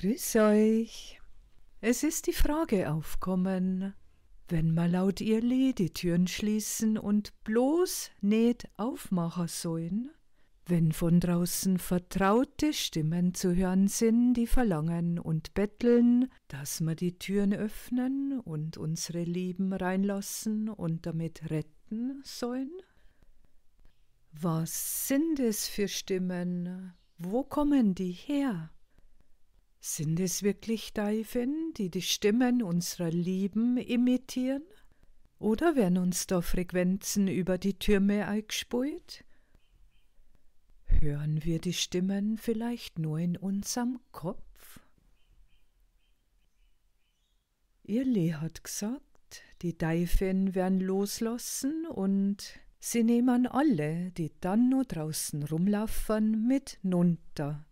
Grüß euch. Es ist die Frage aufkommen, wenn mal laut ihr Lee die Türen schließen und bloß nicht aufmachen sollen, wenn von draußen vertraute Stimmen zu hören sind, die verlangen und betteln, dass wir die Türen öffnen und unsere Lieben reinlassen und damit retten sollen? Was sind es für Stimmen? Wo kommen die her? Sind es wirklich Daifen, die die Stimmen unserer Lieben imitieren? Oder werden uns da Frequenzen über die Türme eingespult? Hören wir die Stimmen vielleicht nur in unserem Kopf? Irli hat gesagt, die Daifen werden loslassen und sie nehmen alle, die dann nur draußen rumlaufen, mit nunter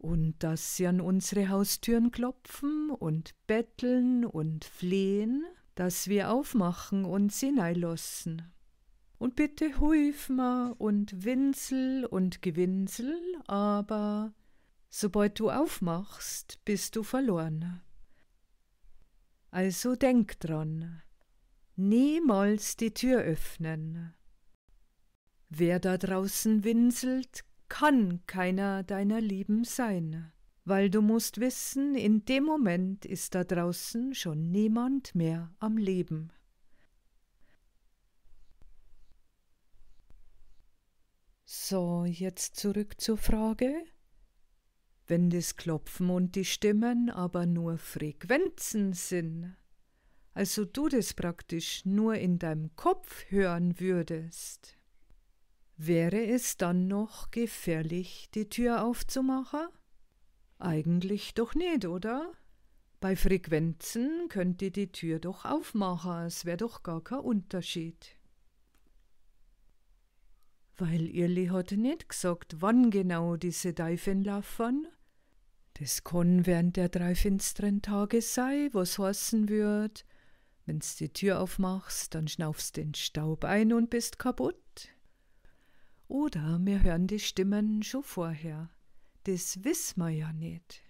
und dass sie an unsere Haustüren klopfen und betteln und flehen, dass wir aufmachen und sie lassen. Und bitte hilf mir und Winsel und Gewinsel, aber sobald du aufmachst, bist du verloren. Also denk dran, niemals die Tür öffnen. Wer da draußen winselt, kann keiner deiner Lieben sein, weil du musst wissen, in dem Moment ist da draußen schon niemand mehr am Leben. So, jetzt zurück zur Frage. Wenn das Klopfen und die Stimmen aber nur Frequenzen sind, also du das praktisch nur in deinem Kopf hören würdest, Wäre es dann noch gefährlich, die Tür aufzumachen? Eigentlich doch nicht, oder? Bei Frequenzen könnte die Tür doch aufmachen, es wäre doch gar kein Unterschied. Weil Irli hat nicht gesagt, wann genau diese Deifen laufen. Das kann während der drei finsteren Tage sei, was heißen wird. Wenn's die Tür aufmachst, dann schnaufst den Staub ein und bist kaputt. Oder wir hören die Stimmen schon vorher. Das wissen wir ja nicht.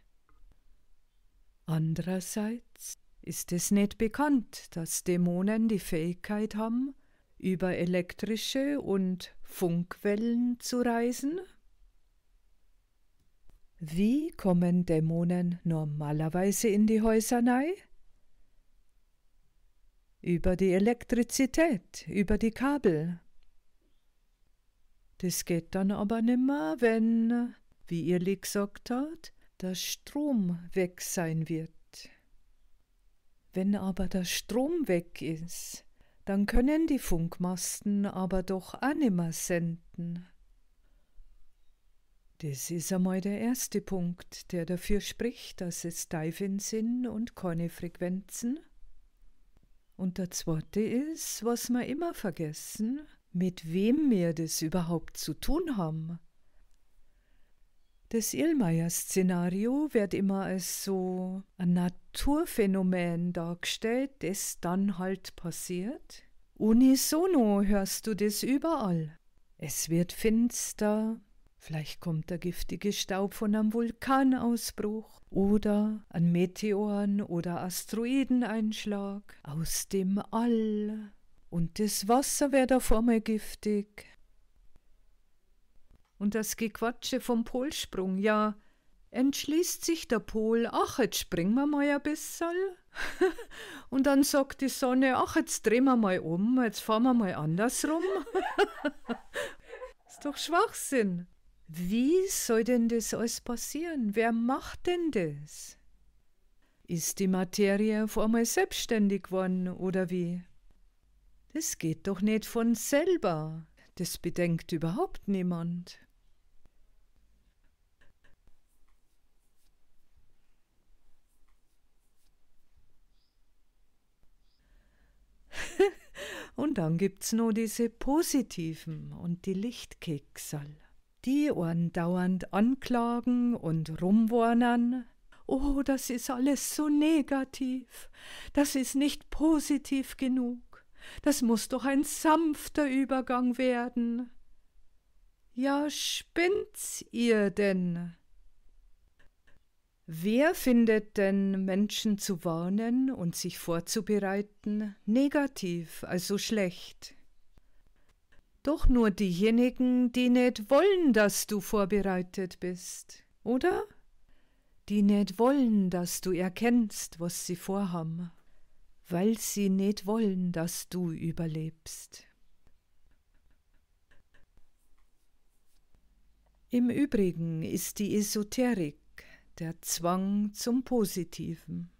Andererseits ist es nicht bekannt, dass Dämonen die Fähigkeit haben, über elektrische und Funkwellen zu reisen? Wie kommen Dämonen normalerweise in die Häusernei? Über die Elektrizität, über die Kabel. Das geht dann aber nimmer, wenn, wie ihr Lee gesagt hat, der Strom weg sein wird. Wenn aber der Strom weg ist, dann können die Funkmasten aber doch auch nimmer senden. Das ist einmal der erste Punkt, der dafür spricht, dass es Steifen sind und keine Frequenzen. Und der zweite ist, was wir immer vergessen, mit wem wir das überhaupt zu tun haben. Das Illmeier-Szenario wird immer als so ein Naturphänomen dargestellt, das dann halt passiert. Unisono hörst du das überall. Es wird finster, vielleicht kommt der giftige Staub von einem Vulkanausbruch oder ein Meteoren- oder Asteroideneinschlag aus dem All. Und das Wasser wird auf einmal giftig. Und das Gequatsche vom Polsprung, ja, entschließt sich der Pol, ach, jetzt springen wir mal ein bisschen. und dann sagt die Sonne, ach, jetzt drehen wir mal um, jetzt fahren wir mal andersrum. ist doch Schwachsinn. Wie soll denn das alles passieren? Wer macht denn das? Ist die Materie auf einmal selbstständig geworden oder wie? Das geht doch nicht von selber. Das bedenkt überhaupt niemand. und dann gibt's nur diese positiven und die Lichtkeksal. Die Ohren dauernd anklagen und rumwarnern. Oh, das ist alles so negativ. Das ist nicht positiv genug. Das muß doch ein sanfter Übergang werden. Ja, spinnt's ihr denn? Wer findet denn Menschen zu warnen und sich vorzubereiten negativ, also schlecht? Doch nur diejenigen, die nicht wollen, dass du vorbereitet bist, oder? Die nicht wollen, dass du erkennst, was sie vorhaben weil sie nicht wollen, dass du überlebst. Im Übrigen ist die Esoterik der Zwang zum Positiven.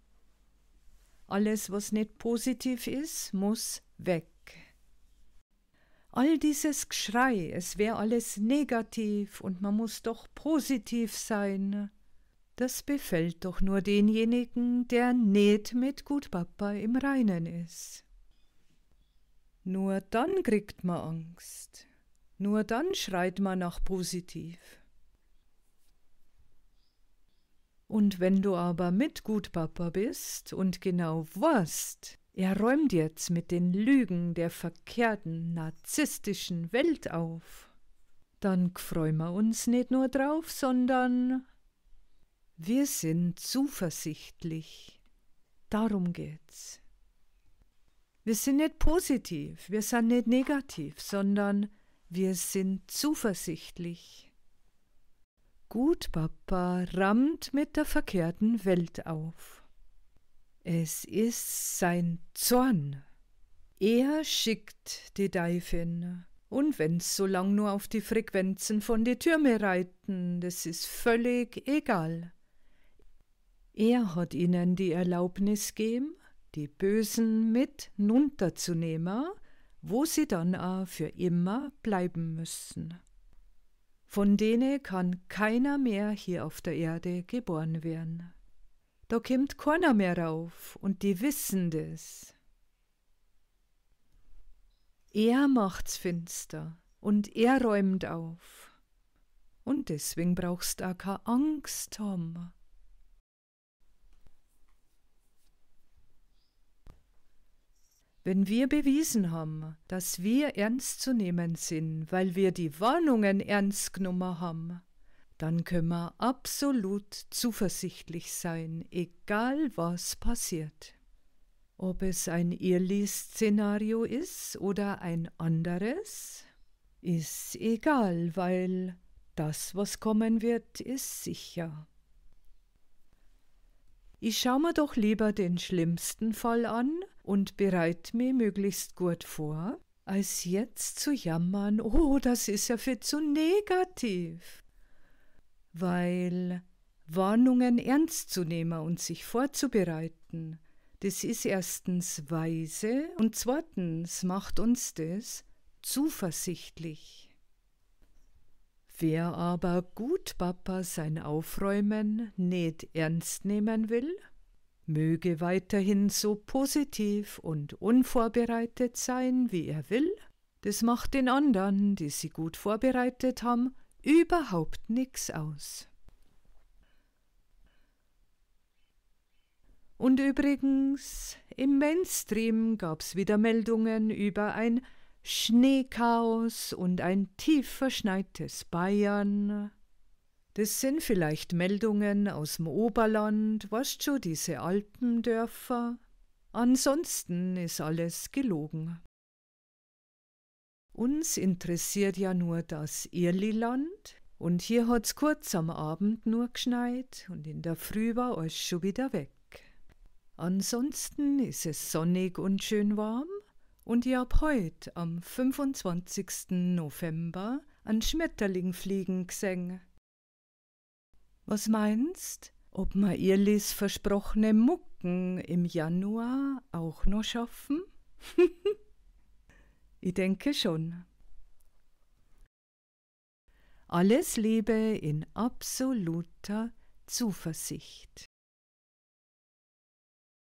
Alles, was nicht positiv ist, muss weg. All dieses Geschrei, es wäre alles negativ und man muss doch positiv sein, das befällt doch nur denjenigen, der nicht mit Gut Papa im Reinen ist. Nur dann kriegt man Angst. Nur dann schreit man nach positiv. Und wenn du aber mit Gut Papa bist und genau weißt, er räumt jetzt mit den Lügen der verkehrten narzisstischen Welt auf, dann freuen wir uns nicht nur drauf, sondern wir sind zuversichtlich. Darum geht's. Wir sind nicht positiv, wir sind nicht negativ, sondern wir sind zuversichtlich. Gut Papa rammt mit der verkehrten Welt auf. Es ist sein Zorn. Er schickt die Deifin. Und wenn's so lang nur auf die Frequenzen von die Türme reiten, das ist völlig egal. Er hat ihnen die Erlaubnis gegeben, die Bösen mit nunterzunehmen, wo sie dann auch für immer bleiben müssen. Von denen kann keiner mehr hier auf der Erde geboren werden. Da kommt keiner mehr rauf, und die wissen das. Er macht's finster und er räumt auf. Und deswegen brauchst du auch keine Angst haben. Wenn wir bewiesen haben, dass wir ernst zu nehmen sind, weil wir die Warnungen ernst genommen haben, dann können wir absolut zuversichtlich sein, egal was passiert. Ob es ein Early-Szenario ist oder ein anderes, ist egal, weil das, was kommen wird, ist sicher. Ich schaue mir doch lieber den schlimmsten Fall an und bereit mir möglichst gut vor, als jetzt zu jammern, oh, das ist ja viel zu negativ. Weil Warnungen ernst zu nehmen und sich vorzubereiten, das ist erstens weise und zweitens macht uns das zuversichtlich. Wer aber gut Papa sein Aufräumen nicht ernst nehmen will, möge weiterhin so positiv und unvorbereitet sein, wie er will, das macht den anderen, die sie gut vorbereitet haben, überhaupt nichts aus. Und übrigens, im Mainstream gab's wieder Meldungen über ein Schneechaos und ein tief verschneites Bayern. Das sind vielleicht Meldungen aus dem Oberland, weißt schon, diese Alpendörfer. Ansonsten ist alles gelogen. Uns interessiert ja nur das Irliland, und hier hat's kurz am Abend nur geschneit und in der Früh war alles schon wieder weg. Ansonsten ist es sonnig und schön warm und ich hab heut am 25. November einen Schmetterling fliegen gesehen. Was meinst, ob wir Irlis versprochene Mucken im Januar auch noch schaffen? ich denke schon. Alles lebe in absoluter Zuversicht.